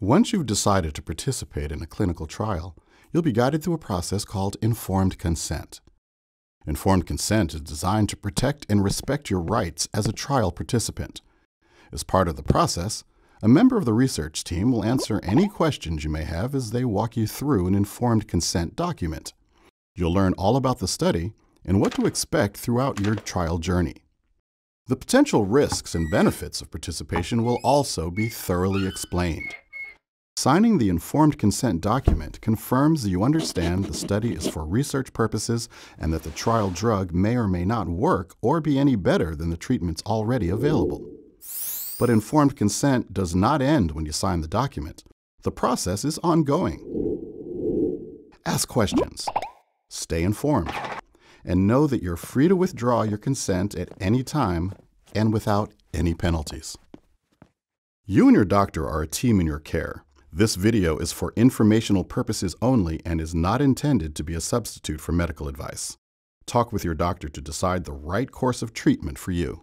Once you've decided to participate in a clinical trial, you'll be guided through a process called informed consent. Informed consent is designed to protect and respect your rights as a trial participant. As part of the process, a member of the research team will answer any questions you may have as they walk you through an informed consent document. You'll learn all about the study and what to expect throughout your trial journey. The potential risks and benefits of participation will also be thoroughly explained. Signing the informed consent document confirms you understand the study is for research purposes and that the trial drug may or may not work or be any better than the treatments already available. But informed consent does not end when you sign the document. The process is ongoing. Ask questions, stay informed, and know that you're free to withdraw your consent at any time and without any penalties. You and your doctor are a team in your care. This video is for informational purposes only and is not intended to be a substitute for medical advice. Talk with your doctor to decide the right course of treatment for you.